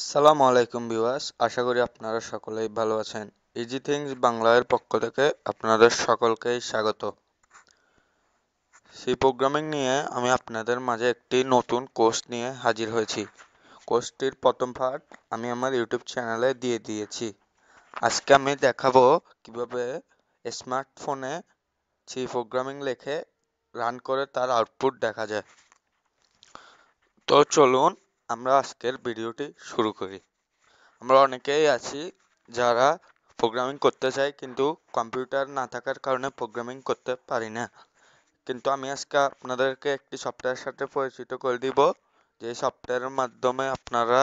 আসসালামু আলাইকুম বিওয়াস আশা করি আপনারা সকলেই ভালো আছেন ইজি থিংস বাংলার পক্ষ থেকে আপনাদের সকলকেই স্বাগত সি প্রোগ্রামিং নিয়ে আমি আপনাদের মাঝে একটি নতুন কোর্স নিয়ে হাজির হয়েছি কোর্সটির প্রথম পার্ট আমি আমার ইউটিউব চ্যানেলে দিয়ে দিয়েছি আজকে আমি দেখাবো কিভাবে স্মার্টফোনে সি প্রোগ্রামিং লেখে রান করে তার আউটপুট দেখা যায় তো চলুন আমরা আজকের ভিডিওটি শুরু করি আমরা অনেকেই আছি যারা প্রোগ্রামিং করতে চাই কিন্তু কম্পিউটার না থাকার কারণে প্রোগ্রামিং করতে পারি না কিন্তু আমি আজকে আপনাদেরকে একটি সফটওয়্যার সাথে পরিচিত করে দিব যে সফটওয়্যারের মাধ্যমে আপনারা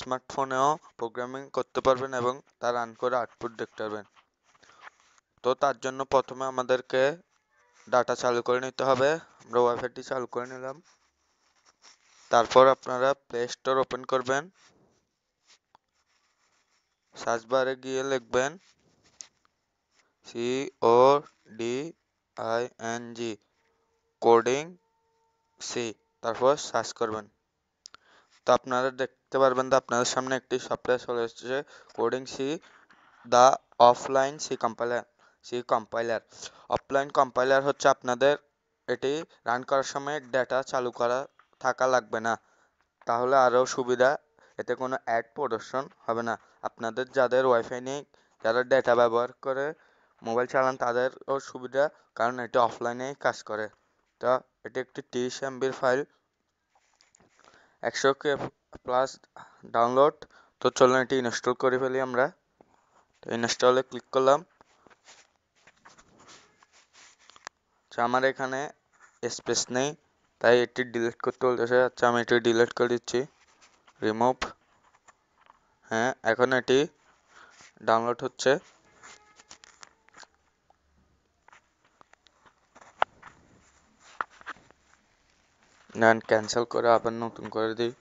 স্মার্টফোনেও প্রোগ্রামিং করতে পারবেন এবং তা রান করে আউটপুট দেখতে পারবেন তো তার জন্য প্রথমে আমাদেরকে ডাটা চালু করে নিতে হবে আমরা ওয়াইফাইটি চালু করে নিলাম তারপর আপনারা প্লে স্টোর ওপেন করবেন সার্চ বারে গিয়ে লিখবেন C O D I N G coding C তারপর সার্চ করবেন তো আপনারা দেখতে পারবেন যে আপনাদের সামনে একটি সফটওয়্যার চলে এসেছে coding C the offline C compiler C compiler offline compiler হচ্ছে আপনাদের এটি রান করার সময় ডেটা চালু করা থাকা লাগবে না তাহলে আরও সুবিধা এতে কোনো অ্যাড প্রদর্শন হবে না আপনাদের যাদের ওয়াইফাই নেই যারা ডেটা ব্যবহার করে মোবাইল চালান তাদেরও সুবিধা কারণ এটা অফলাইনেই কাজ করে তা এটি একটি তিরিশ এমবির ফাইল একশো কে প্লাস ডাউনলোড তো চলুন এটি ইনস্টল করে ফেলি আমরা তো ইনস্টলে ক্লিক করলাম আমার এখানে স্পেস নেই তাই এটি ডিলিট করতে বলতেছে আচ্ছা আমি এটি ডিলিট করে দিচ্ছি রিমুভ হ্যাঁ এখন এটি ডাউনলোড হচ্ছে নেন ক্যান্সেল করে আবার নতুন করে দিই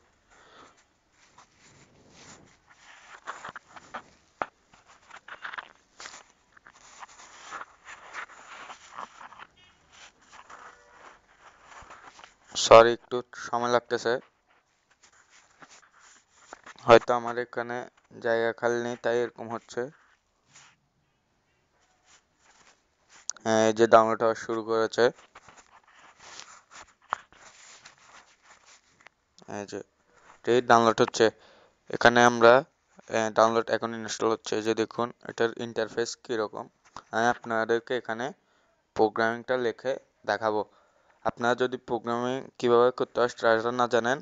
সরি একটু সময় লাগতেছে হয়তো আমার এখানে জায়গা খালি নেই তাই এরকম হচ্ছে হ্যাঁ যে ডাউনলোড হওয়া শুরু করেছে এই যে ডাউনলোড হচ্ছে এখানে আমরা ডাউনলোড এখন ইনস্টল হচ্ছে যে দেখুন এটার ইন্টারফেস কীরকম আমি আপনাদেরকে এখানে প্রোগ্রামিংটা লিখে দেখাবো আপনারা যদি প্রোগ্রামে কিভাবে করতে হয় সেটা না জানেন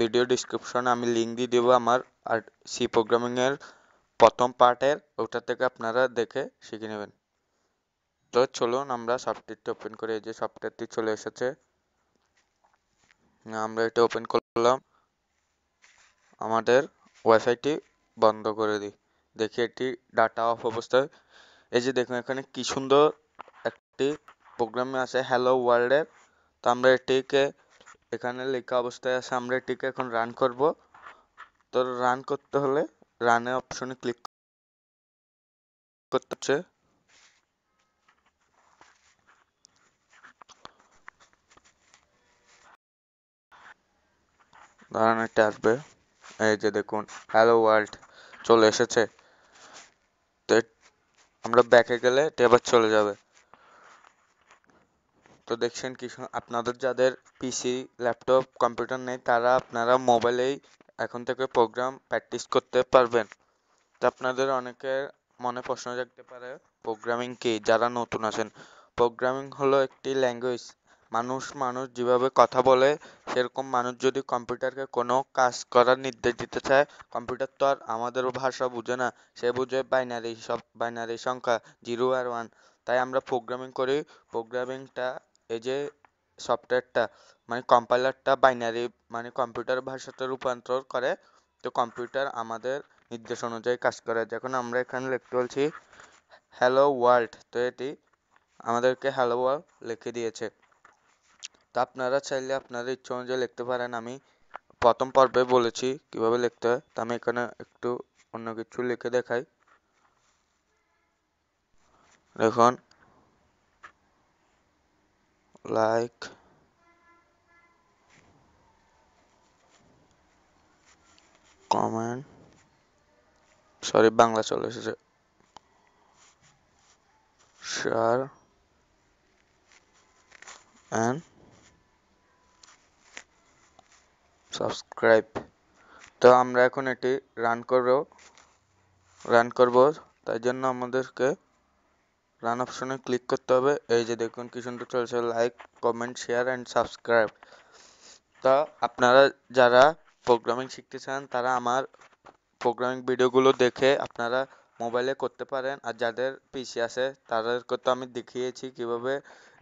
ভিডিও ডিসক্রিপশনে আমি লিঙ্ক দিয়ে দেবো আমার আর সি প্রোগ্রামিংয়ের প্রথম পার্টের ওটা থেকে আপনারা দেখে শিখে নেবেন তো চলুন আমরা সফটওয়্যারটি ওপেন করি এই যে সফটওয়্যারটি চলে এসেছে আমরা এটা ওপেন করলাম আমাদের ওয়াইফাইটি বন্ধ করে দিই দেখি এটি ডাটা অফ অবস্থায় এই যে দেখুন এখানে কি সুন্দর একটি প্রোগ্রামে আছে হ্যালো ওয়ার্ল্ডের তো আমরা এটিকে এখানে লেখা অবস্থায় আছে আমরা এটিকে এখন রান করব তো রান করতে হলে রানে অপশনে ক্লিক করতে হচ্ছে ধরেন এটা আসবে এই যে দেখুন হ্যালো ওয়ার্ল্ড চলে এসেছে তো আমরা ব্যাকে গেলে এটা আবার চলে যাবে তো দেখছেন কি আপনাদের যাদের পিসি ল্যাপটপ কম্পিউটার নেই তারা আপনারা মোবাইলেই এখন থেকে প্রোগ্রাম প্র্যাকটিস করতে পারবেন তো আপনাদের অনেকের মনে প্রশ্ন জাগতে পারে প্রোগ্রামিং কি যারা নতুন আছেন প্রোগ্রামিং হলো একটি ল্যাঙ্গুয়েজ মানুষ মানুষ যেভাবে কথা বলে সেরকম মানুষ যদি কম্পিউটারকে কোনো কাজ করার নির্দেশ দিতে চায় কম্পিউটার তো আর আমাদের ভাষা বুঝে না সে বুঝে বাইনারি সব বাইনারি সংখ্যা জিরো আর ওয়ান তাই আমরা প্রোগ্রামিং করি প্রোগ্রামিংটা এই যে সফটওয়্যারটা মানে কম্পাইলারটা বাইনারি মানে কম্পিউটার ভাষাতে রূপান্তর করে তো কম্পিউটার আমাদের নির্দেশ অনুযায়ী কাজ করে যখন আমরা এখানে লিখতে বলছি হ্যালো ওয়ার্ল্ড তো এটি আমাদেরকে হ্যালো ওয়ার্ল্ড লিখে দিয়েছে তো আপনারা চাইলে আপনাদের ইচ্ছা অনুযায়ী লিখতে পারেন আমি প্রথম পর্বে বলেছি কিভাবে লিখতে হয় তো আমি এখানে একটু অন্য কিছু লিখে দেখাই দেখুন like কমেন্ট সরি বাংলা চলে এসেছে শেয়ার অ্যান্ড সাবস্ক্রাইব তো আমরা এখন এটি রান করব রান করব তাই জন্য আমাদেরকে রান অপশনে ক্লিক করতে হবে এই যে দেখুন কি সুন্দর চলছে like comment share and subscribe তা আপনারা যারা প্রোগ্রামিং শিখতে চান তারা আমার প্রোগ্রামিং ভিডিওগুলো দেখে আপনারা মোবাইলে করতে পারেন আর যাদের পিসি আছে তাদেরকে তো আমি দেখিয়েছি কিভাবে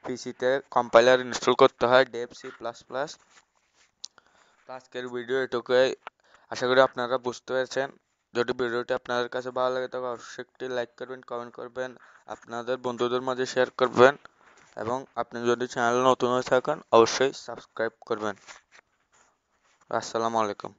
পিসিতে কম্পাইলার ইনস্টল করতে হয় ডেপ সি প্লাস প্লাস আজকের ভিডিও এটুকুই আশা করি আপনারা বুঝতে পেরেছেন যদি ভিডিওটি আপনাদের কাছে ভালো লাগে তবে অবশ্যই একটি লাইক করবেন কমেন্ট করবেন আপনাদের বন্ধুদের মাঝে শেয়ার করবেন এবং আপনি যদি চ্যানেল নতুন হয়ে থাকেন অবশ্যই সাবস্ক্রাইব করবেন আসসালামু আলাইকুম